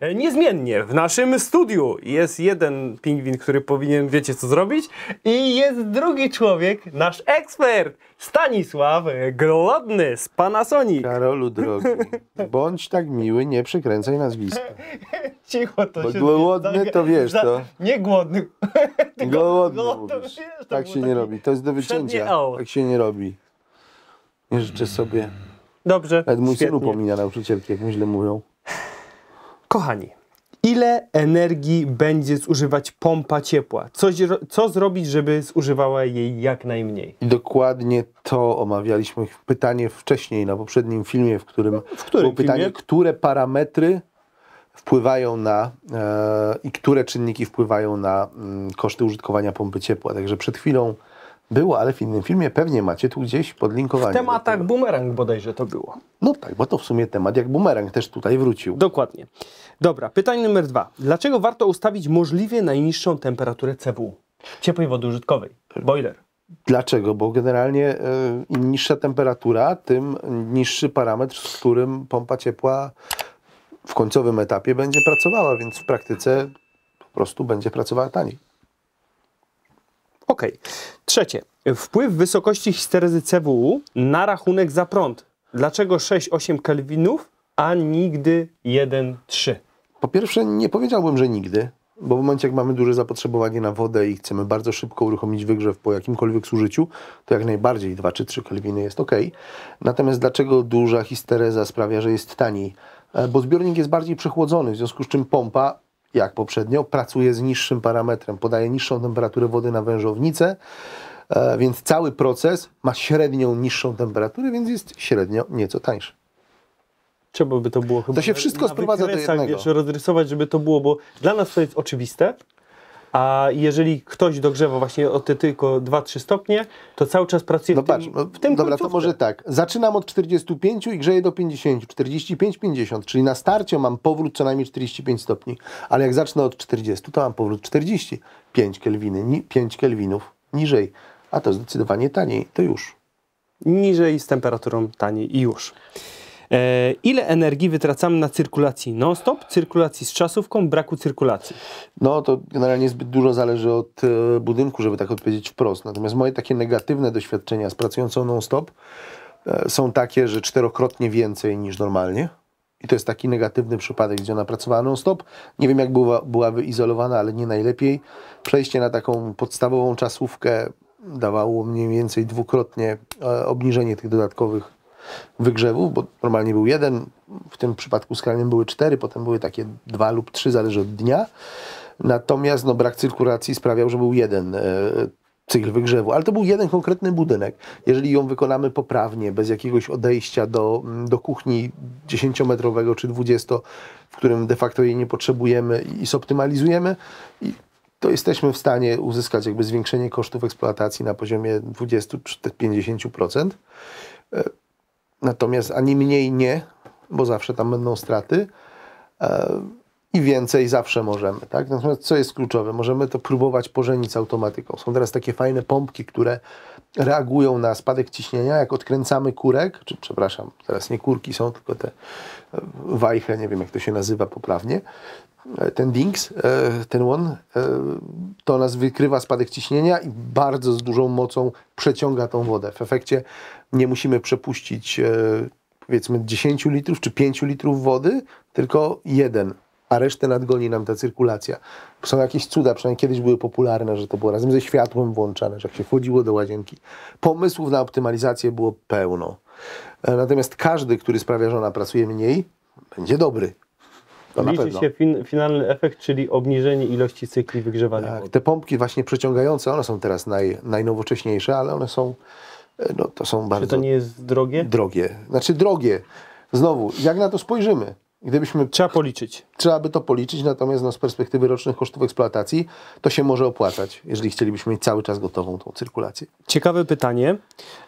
E, niezmiennie w naszym studiu jest jeden pingwin, który powinien, wiecie co zrobić i jest drugi człowiek, nasz ekspert, Stanisław Glodny z Panasonic. Karolu drogi, bądź tak miły, nie przekręcaj nazwiska. Cicho to Bo się... Głodny to wiesz to. Nie głodny. Głodny, głodny Tak się nie robi, to jest do wycięcia. Tak się nie robi. Nie życzę sobie. Dobrze, Nawet mój świetnie. syn upomina nauczycielki, jak mu źle mówią. Kochani, ile energii będzie zużywać pompa ciepła? Co, co zrobić, żeby zużywała jej jak najmniej? dokładnie to omawialiśmy pytanie wcześniej na poprzednim filmie, w którym, no, w którym było pytanie, które parametry wpływają na e, i które czynniki wpływają na mm, koszty użytkowania pompy ciepła. Także przed chwilą było, ale w innym filmie pewnie macie tu gdzieś podlinkowanie. W tematach bumerang bodajże to było. No tak, bo to w sumie temat jak bumerang też tutaj wrócił. Dokładnie. Dobra, pytanie numer dwa. Dlaczego warto ustawić możliwie najniższą temperaturę CW? Ciepłej wody użytkowej, boiler. Dlaczego? Bo generalnie e, im niższa temperatura, tym niższy parametr, z którym pompa ciepła w końcowym etapie będzie pracowała, więc w praktyce po prostu będzie pracowała taniej. Ok. Trzecie. Wpływ wysokości histerezy CWU na rachunek za prąd. Dlaczego 6-8 kelwinów, a nigdy 1-3? Po pierwsze, nie powiedziałbym, że nigdy, bo w momencie, jak mamy duże zapotrzebowanie na wodę i chcemy bardzo szybko uruchomić wygrzew po jakimkolwiek zużyciu, to jak najbardziej 2 czy 3 kelwiny jest ok. Natomiast dlaczego duża histereza sprawia, że jest taniej? E, bo zbiornik jest bardziej przechłodzony, w związku z czym pompa jak poprzednio, pracuje z niższym parametrem, podaje niższą temperaturę wody na wężownicę, e, więc cały proces ma średnią niższą temperaturę, więc jest średnio nieco tańszy. Trzeba by to było chyba. To się wszystko na sprowadza do jednego. Wiesz, rozrysować, żeby to było, bo dla nas to jest oczywiste, a jeżeli ktoś dogrzewa właśnie o te tylko 2-3 stopnie, to cały czas pracuje no w, patrz, tym, no w tym Dobra, końcówce. to może tak. Zaczynam od 45 i grzeję do 50. 45-50, czyli na starcie mam powrót co najmniej 45 stopni. Ale jak zacznę od 40, to mam powrót 45 kelwiny, 5 kelwinów niżej. A to zdecydowanie taniej, to już. Niżej z temperaturą taniej i już. E, ile energii wytracamy na cyrkulacji non-stop, cyrkulacji z czasówką, braku cyrkulacji? No to generalnie zbyt dużo zależy od e, budynku, żeby tak odpowiedzieć wprost. Natomiast moje takie negatywne doświadczenia z pracującą non-stop e, są takie, że czterokrotnie więcej niż normalnie. I to jest taki negatywny przypadek, gdzie ona pracowała non-stop. Nie wiem, jak była, była wyizolowana, ale nie najlepiej. Przejście na taką podstawową czasówkę dawało mniej więcej dwukrotnie obniżenie tych dodatkowych wygrzewów, bo normalnie był jeden, w tym przypadku z były cztery, potem były takie dwa lub trzy, zależy od dnia. Natomiast no, brak cyrkulacji sprawiał, że był jeden e, cykl wygrzewu, ale to był jeden konkretny budynek. Jeżeli ją wykonamy poprawnie, bez jakiegoś odejścia do, mm, do kuchni 10-metrowego czy 20, w którym de facto jej nie potrzebujemy i zoptymalizujemy, i to jesteśmy w stanie uzyskać jakby zwiększenie kosztów eksploatacji na poziomie 20-50%. Natomiast ani mniej nie, bo zawsze tam będą straty. E, i więcej zawsze możemy. Tak? Natomiast co jest kluczowe? Możemy to próbować pożenić z automatyką. Są teraz takie fajne pompki, które reagują na spadek ciśnienia, jak odkręcamy kurek, czy przepraszam, teraz nie kurki są, tylko te e, wajche, nie wiem jak to się nazywa poprawnie, e, ten dings, e, ten łon, to nas wykrywa spadek ciśnienia i bardzo z dużą mocą przeciąga tą wodę. W efekcie nie musimy przepuścić powiedzmy 10 litrów czy 5 litrów wody, tylko jeden a resztę nadgoni nam ta cyrkulacja. Są jakieś cuda, przynajmniej kiedyś były popularne, że to było razem ze światłem włączane, że jak się wchodziło do łazienki. Pomysłów na optymalizację było pełno. E, natomiast każdy, który sprawia, że ona pracuje mniej, będzie dobry. To Liczy się fin finalny efekt, czyli obniżenie ilości cykli wygrzewania. Tak, te pompki właśnie przeciągające, one są teraz naj, najnowocześniejsze, ale one są, e, no to są bardzo... Czy to nie jest drogie? Drogie. Znaczy drogie. Znowu, jak na to spojrzymy. Gdybyśmy, trzeba policzyć. Trzeba by to policzyć, natomiast no, z perspektywy rocznych kosztów eksploatacji to się może opłacać, jeżeli chcielibyśmy mieć cały czas gotową tą cyrkulację. Ciekawe pytanie,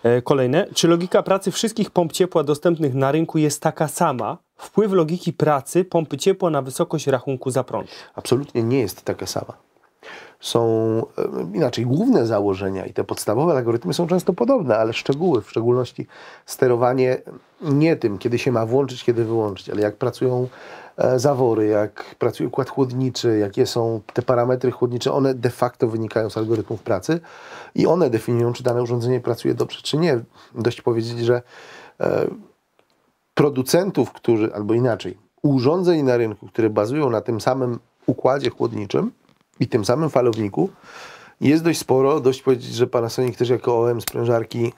e, kolejne. Czy logika pracy wszystkich pomp ciepła dostępnych na rynku jest taka sama? Wpływ logiki pracy pompy ciepła na wysokość rachunku za prąd? Absolutnie nie jest taka sama są inaczej główne założenia i te podstawowe algorytmy są często podobne, ale szczegóły, w szczególności sterowanie nie tym, kiedy się ma włączyć, kiedy wyłączyć, ale jak pracują e, zawory, jak pracuje układ chłodniczy, jakie są te parametry chłodnicze, one de facto wynikają z algorytmów pracy i one definiują, czy dane urządzenie pracuje dobrze, czy nie. Dość powiedzieć, że e, producentów, którzy, albo inaczej, urządzeń na rynku, które bazują na tym samym układzie chłodniczym, i tym samym falowniku jest dość sporo. Dość powiedzieć, że Panasonic też jako OEM sprężarki e,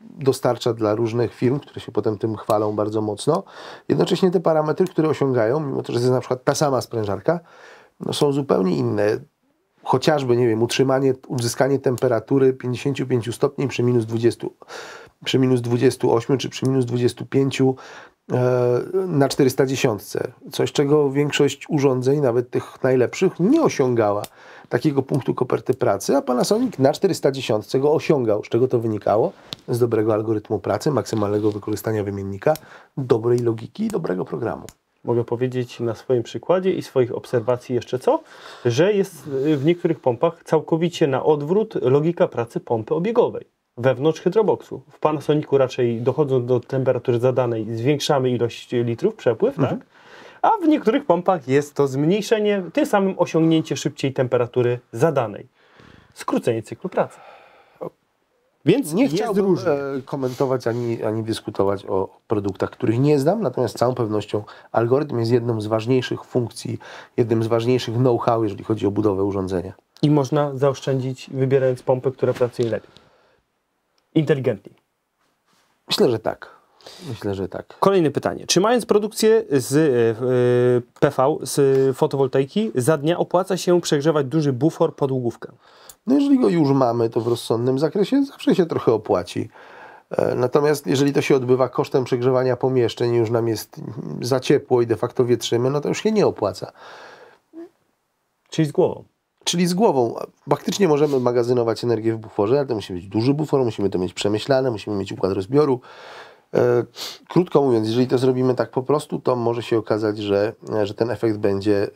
dostarcza dla różnych firm, które się potem tym chwalą bardzo mocno. Jednocześnie te parametry, które osiągają, mimo to, że jest na przykład ta sama sprężarka, no są zupełnie inne. Chociażby, nie wiem, utrzymanie, uzyskanie temperatury 55 stopni przy minus 20 przy minus 28 czy przy minus 25 E, na 410. Coś, czego większość urządzeń, nawet tych najlepszych, nie osiągała takiego punktu koperty pracy, a Panasonic na 410 go osiągał. Z czego to wynikało? Z dobrego algorytmu pracy, maksymalnego wykorzystania wymiennika, dobrej logiki i dobrego programu. Mogę powiedzieć na swoim przykładzie i swoich obserwacji jeszcze co, że jest w niektórych pompach całkowicie na odwrót logika pracy pompy obiegowej wewnątrz hydroboksu. W Panasonicu raczej dochodząc do temperatury zadanej zwiększamy ilość litrów przepływ, tak? mhm. tak? A w niektórych pompach jest to zmniejszenie, tym samym osiągnięcie szybciej temperatury zadanej. Skrócenie cyklu pracy. Więc nie chciałbym e, komentować ani, ani dyskutować o produktach, których nie znam, natomiast z całą pewnością algorytm jest jedną z ważniejszych funkcji, jednym z ważniejszych know-how, jeżeli chodzi o budowę urządzenia. I można zaoszczędzić wybierając pompy, które pracują lepiej inteligentni? Myślę, że tak. Myślę, że tak. Kolejne pytanie. Czy mając produkcję z y, e, e, PV, z fotowoltaiki, za dnia opłaca się przegrzewać duży bufor pod No jeżeli go już mamy, to w rozsądnym zakresie zawsze się trochę opłaci. E, natomiast jeżeli to się odbywa kosztem przegrzewania pomieszczeń, już nam jest za ciepło i de facto wietrzymy, no to już się nie opłaca. Czyli z głową. Czyli z głową. Faktycznie możemy magazynować energię w buforze, ale to musi być duży bufor, musimy to mieć przemyślane, musimy mieć układ rozbioru. E, krótko mówiąc, jeżeli to zrobimy tak po prostu, to może się okazać, że, że ten efekt będzie e,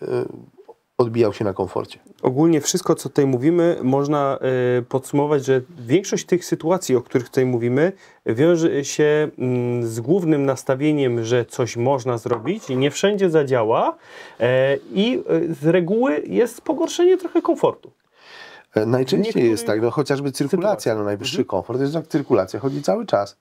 odbijał się na komforcie. Ogólnie wszystko, co tutaj mówimy, można e, podsumować, że większość tych sytuacji, o których tutaj mówimy, wiąże się mm, z głównym nastawieniem, że coś można zrobić i nie wszędzie zadziała e, i e, z reguły jest pogorszenie trochę komfortu. Najczęściej jest tak, no chociażby cyrkulacja, no najwyższy mhm. komfort jest jak cyrkulacja, chodzi cały czas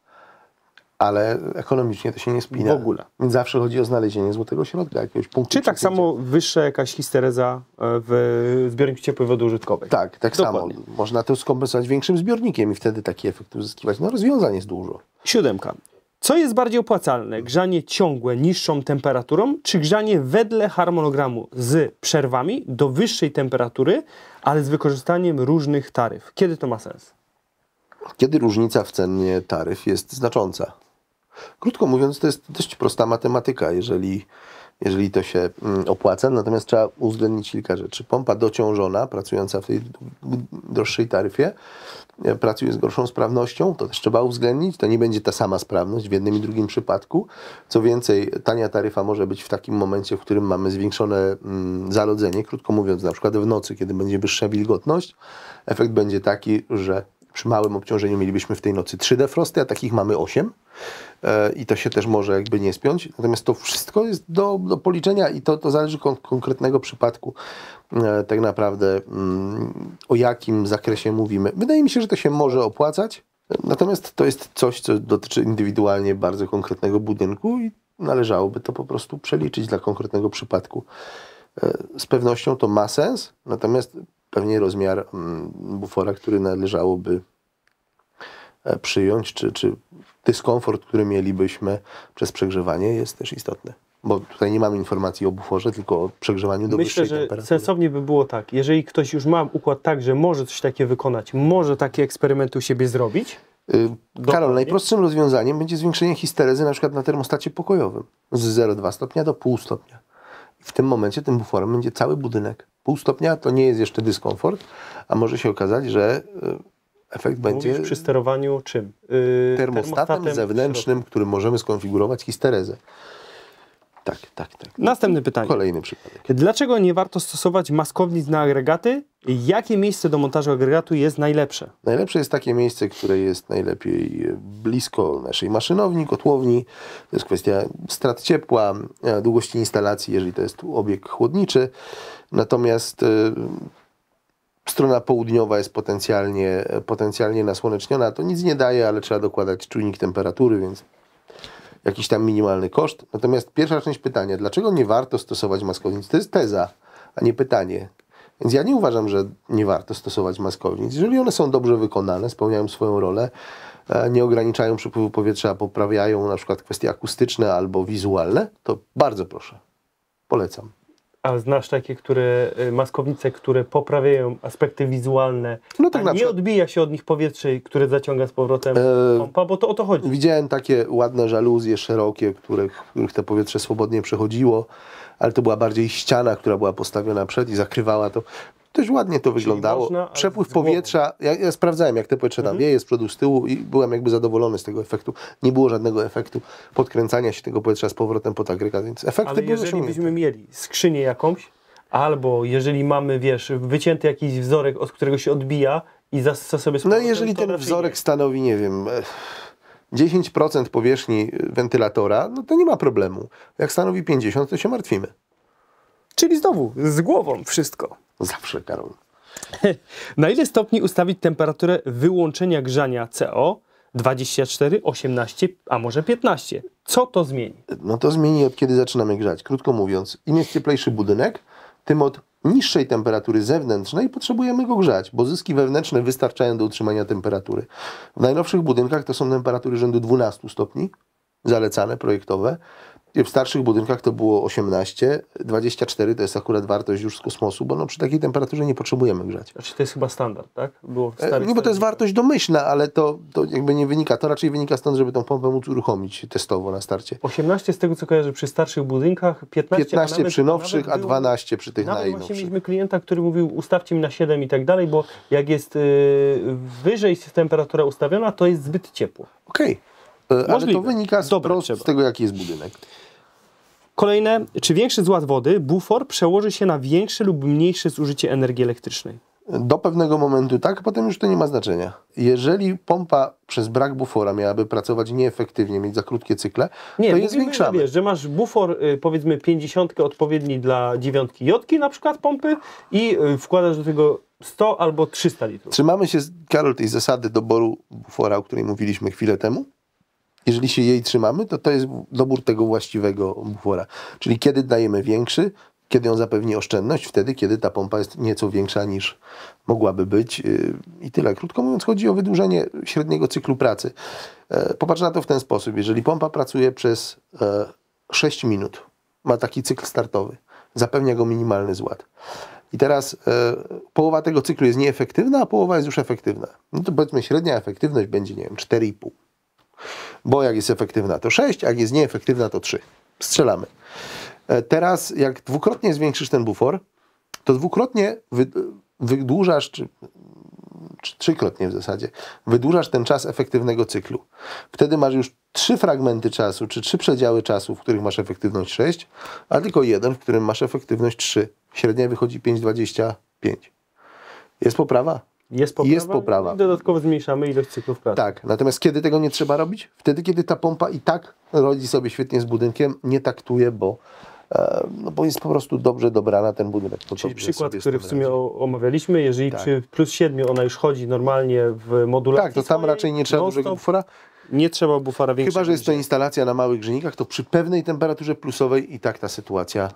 ale ekonomicznie to się nie spina. W ogóle. Więc zawsze chodzi o znalezienie złotego środka, jakiegoś punktu. Czy tak samo wyższa jakaś histereza e, w zbiorniku ciepłej wody użytkowej? Tak, tak Dokładnie. samo. Można to skompensować większym zbiornikiem i wtedy taki efekt uzyskiwać. No rozwiązań jest dużo. Siódemka. Co jest bardziej opłacalne? Grzanie ciągłe niższą temperaturą, czy grzanie wedle harmonogramu z przerwami do wyższej temperatury, ale z wykorzystaniem różnych taryf? Kiedy to ma sens? Kiedy różnica w cenie taryf jest znacząca. Krótko mówiąc, to jest dość prosta matematyka, jeżeli, jeżeli to się mm, opłaca, natomiast trzeba uwzględnić kilka rzeczy. Pompa dociążona, pracująca w tej droższej taryfie, e, pracuje z gorszą sprawnością, to też trzeba uwzględnić, to nie będzie ta sama sprawność w jednym i drugim przypadku. Co więcej, tania taryfa może być w takim momencie, w którym mamy zwiększone mm, zalodzenie, krótko mówiąc, na przykład w nocy, kiedy będzie wyższa wilgotność, efekt będzie taki, że przy małym obciążeniu mielibyśmy w tej nocy 3 defrosty, a takich mamy 8 e, i to się też może jakby nie spiąć. Natomiast to wszystko jest do, do policzenia i to, to zależy od konkretnego przypadku e, tak naprawdę mm, o jakim zakresie mówimy. Wydaje mi się, że to się może opłacać, natomiast to jest coś, co dotyczy indywidualnie bardzo konkretnego budynku i należałoby to po prostu przeliczyć dla konkretnego przypadku. E, z pewnością to ma sens, natomiast pewnie rozmiar mm, bufora, który należałoby e, przyjąć, czy, czy dyskomfort, który mielibyśmy przez przegrzewanie jest też istotny. Bo tutaj nie mamy informacji o buforze, tylko o przegrzewaniu do Myślę, że temperatury. sensownie by było tak, jeżeli ktoś już ma układ tak, że może coś takiego wykonać, może takie eksperymenty u siebie zrobić, y, Karol, najprostszym rozwiązaniem będzie zwiększenie histerezy na przykład na termostacie pokojowym z 0,2 stopnia do 0,5 stopnia. w tym momencie tym buforem będzie cały budynek. Pół stopnia to nie jest jeszcze dyskomfort, a może się okazać, że e, efekt będzie... przy sterowaniu czym? Yy, termostatem, termostatem zewnętrznym, który możemy skonfigurować histerezę. Tak, tak, tak. Następne pytanie. Kolejny przypadek. Dlaczego nie warto stosować maskownic na agregaty? Jakie miejsce do montażu agregatu jest najlepsze? Najlepsze jest takie miejsce, które jest najlepiej blisko naszej maszynowni, kotłowni. To jest kwestia strat ciepła, e, długości instalacji, jeżeli to jest obieg chłodniczy. Natomiast e, strona południowa jest potencjalnie, e, potencjalnie nasłoneczniona, to nic nie daje, ale trzeba dokładać czujnik temperatury, więc jakiś tam minimalny koszt. Natomiast pierwsza część pytania, dlaczego nie warto stosować maskownic? To jest teza, a nie pytanie. Więc ja nie uważam, że nie warto stosować maskownic. Jeżeli one są dobrze wykonane, spełniają swoją rolę, e, nie ograniczają przepływu powietrza, poprawiają na przykład kwestie akustyczne albo wizualne, to bardzo proszę. Polecam. A znasz takie, które y, maskownice, które poprawiają aspekty wizualne, no tak nie przykład. odbija się od nich powietrze, które zaciąga z powrotem eee, pompa, bo to o to chodzi. Widziałem takie ładne żaluzje szerokie, których, których to powietrze swobodnie przechodziło, ale to była bardziej ściana, która była postawiona przed i zakrywała to. Dość ładnie to wyglądało. Można, Przepływ powietrza, ja, ja, sprawdzałem jak te powietrze tam mhm. wieje, z przodu, z tyłu i byłem jakby zadowolony z tego efektu. Nie było żadnego efektu podkręcania się tego powietrza z powrotem pod agregat, więc efekty Ale były jeżeli byśmy mieli skrzynię jakąś, albo jeżeli mamy, wiesz, wycięty jakiś wzorek, od którego się odbija i zasa sobie No jeżeli ten wzorek nie. stanowi, nie wiem... 10% powierzchni wentylatora, no to nie ma problemu. Jak stanowi 50, to się martwimy. Czyli znowu z głową wszystko. Zawsze, Karol. Na ile stopni ustawić temperaturę wyłączenia grzania CO? 24, 18, a może 15. Co to zmieni? No to zmieni od kiedy zaczynamy grzać. Krótko mówiąc, im jest cieplejszy budynek, tym od niższej temperatury zewnętrznej potrzebujemy go grzać, bo zyski wewnętrzne wystarczają do utrzymania temperatury. W najnowszych budynkach to są temperatury rzędu 12 stopni, zalecane, projektowe. W starszych budynkach to było 18, 24 to jest akurat wartość już z kosmosu, bo no przy takiej temperaturze nie potrzebujemy grzać. Znaczy to jest chyba standard, tak? Było w e, starych, nie, bo to jest wartość domyślna, ale to, to jakby nie wynika. To raczej wynika stąd, żeby tą pompę móc uruchomić testowo na starcie. 18 z tego co kojarzę przy starszych budynkach, 15, 15 przy nowszych, a, 12 przy tych nawet najnowszych. Właśnie mieliśmy klienta, który mówił ustawcie mi na 7 i tak dalej, bo jak jest yy, wyżej temperatura ustawiona, to jest zbyt ciepło. Okej. Okay. Możliwe. Ale to wynika z, Dobre, z tego, jaki jest budynek. Kolejne, czy większy zład wody, bufor, przełoży się na większe lub mniejsze zużycie energii elektrycznej? Do pewnego momentu tak, potem już to nie ma znaczenia. Jeżeli pompa przez brak bufora miałaby pracować nieefektywnie, mieć za krótkie cykle, nie, to je zwiększamy. Wiesz, że masz bufor y, powiedzmy 50 odpowiedni dla dziewiątki jotki na przykład pompy i y, wkładasz do tego 100 albo 300 litrów. Trzymamy się, Karol, tej zasady doboru bufora, o której mówiliśmy chwilę temu? jeżeli się jej trzymamy, to to jest dobór tego właściwego bufora. Czyli kiedy dajemy większy, kiedy on zapewni oszczędność, wtedy, kiedy ta pompa jest nieco większa niż mogłaby być. Yy, I tyle. Krótko mówiąc, chodzi o wydłużenie średniego cyklu pracy. E, popatrz na to w ten sposób. Jeżeli pompa pracuje przez 6 e, minut, ma taki cykl startowy, zapewnia go minimalny zład. I teraz e, połowa tego cyklu jest nieefektywna, a połowa jest już efektywna. No to powiedzmy średnia efektywność będzie, nie wiem, 4,5 bo jak jest efektywna to 6, jak jest nieefektywna to 3. Strzelamy. E, teraz jak dwukrotnie zwiększysz ten bufor, to dwukrotnie wydłużasz, czy, czy trzykrotnie w zasadzie, wydłużasz ten czas efektywnego cyklu. Wtedy masz już trzy fragmenty czasu, czy trzy przedziały czasu, w których masz efektywność 6, a tylko jeden, w którym masz efektywność 3. Średnia wychodzi 5,25. Jest poprawa? Jest poprawa, jest poprawa. dodatkowo zmniejszamy ilość cyklów pracy. Tak, natomiast kiedy tego nie trzeba robić? Wtedy, kiedy ta pompa i tak rodzi sobie świetnie z budynkiem, nie taktuje, bo, e, no, bo jest po prostu dobrze dobrana ten budynek. To Czyli przykład, który w sumie radzi. omawialiśmy, jeżeli tak. przy plus 7 ona już chodzi normalnie w modulacji Tak, to tam swojej, raczej nie trzeba dużego bufora. Nie trzeba bufora większego. Chyba, że jest to instalacja na małych grzejnikach, to przy pewnej temperaturze plusowej i tak ta sytuacja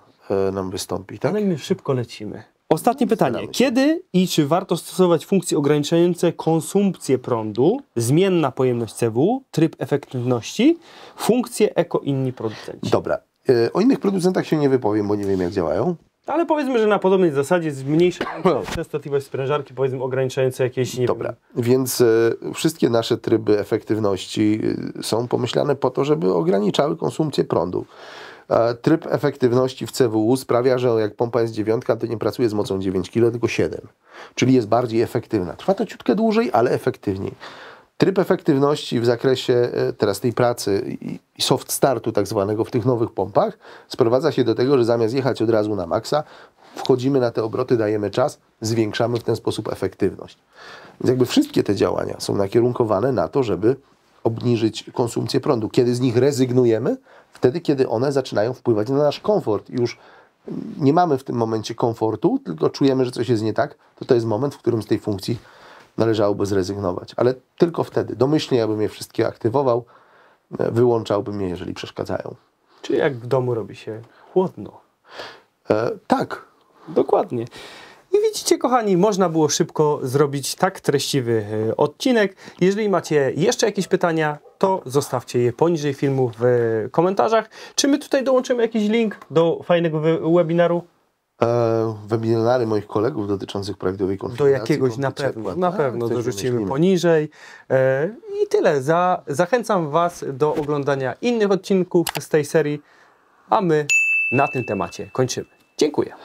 e, nam wystąpi. Tak? Ale my szybko lecimy. Ostatnie pytanie. Kiedy i czy warto stosować funkcje ograniczające konsumpcję prądu, zmienna pojemność CW, tryb efektywności, funkcje eko inni producenci? Dobra. E, o innych producentach się nie wypowiem, bo nie wiem jak działają. Ale powiedzmy, że na podobnej zasadzie zmniejsza częstotliwość sprężarki, powiedzmy ograniczające jakieś... Nie Dobra. Wiem, Więc e, wszystkie nasze tryby efektywności y, są pomyślane po to, żeby ograniczały konsumpcję prądu. E, tryb efektywności w CWU sprawia, że jak pompa jest dziewiątka, to nie pracuje z mocą 9 kg, tylko 7. Czyli jest bardziej efektywna. Trwa to ciutkę dłużej, ale efektywniej. Tryb efektywności w zakresie e, teraz tej pracy i soft startu tak zwanego w tych nowych pompach sprowadza się do tego, że zamiast jechać od razu na maksa, wchodzimy na te obroty, dajemy czas, zwiększamy w ten sposób efektywność. Więc jakby wszystkie te działania są nakierunkowane na to, żeby obniżyć konsumpcję prądu. Kiedy z nich rezygnujemy? Wtedy, kiedy one zaczynają wpływać na nasz komfort. Już nie mamy w tym momencie komfortu, tylko czujemy, że coś jest nie tak, to to jest moment, w którym z tej funkcji należałoby zrezygnować. Ale tylko wtedy. Domyślnie ja bym je wszystkie aktywował, wyłączałbym je, jeżeli przeszkadzają. Czy jak w domu robi się chłodno? E, tak. Dokładnie. I widzicie, kochani, można było szybko zrobić tak treściwy e, odcinek. Jeżeli macie jeszcze jakieś pytania, to zostawcie je poniżej filmu w e, komentarzach. Czy my tutaj dołączymy jakiś link do fajnego webinaru? E, webinary moich kolegów dotyczących prawidłowej konfiguracji. Do jakiegoś tak, na pewno, na pewno dorzucimy poniżej. I tyle. Za, zachęcam Was do oglądania innych odcinków z tej serii, a my na tym temacie kończymy. Dziękuję.